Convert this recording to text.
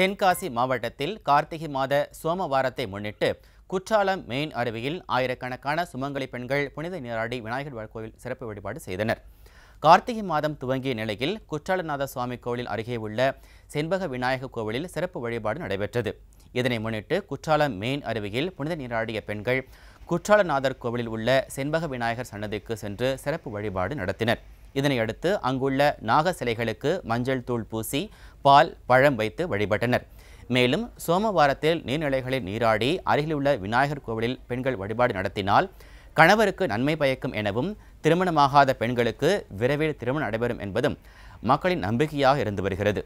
தென்காசி மாவட்டத்தில் கார்த்திகை மாத சோமவாரத்தை முன்னிட்டு குற்றாலம் மெயின் அருவியில் ஆயிரக்கணக்கான சுமங்கலி பெண்கள் புனித நீராடி விநாயகர் கோவில் சிறப்பு வழிபாடு செய்தனர் கார்த்திகை மாதம் துவங்கிய நிலையில் குற்றாலநாத சுவாமி கோவிலில் அருகே உள்ள செண்பக விநாயகர் கோவிலில் சிறப்பு வழிபாடு நடைபெற்றது இதனை முன்னிட்டு குற்றாலம் மெயின் அருவியில் புனித நீராடிய பெண்கள் குற்றாலநாதர் கோவிலில் உள்ள செண்பக விநாயகர் சன்னதிக்கு சென்று சிறப்பு வழிபாடு நடத்தினர் இதனையடுத்து அங்குள்ள நாக சிலைகளுக்கு மஞ்சள் தூள் பூசி பால் பழம் வைத்து வழிபட்டனர் மேலும் சோமவாரத்தில் நீர்நிலைகளில் நீராடி அருகிலுள்ள விநாயகர் கோவிலில் பெண்கள் வழிபாடு நடத்தினால் கணவருக்கு நன்மை பயக்கும் எனவும் திருமணமாகாத பெண்களுக்கு விரைவில் திருமணம் நடைபெறும் என்பதும் மக்களின் நம்பிக்கையாக இருந்து வருகிறது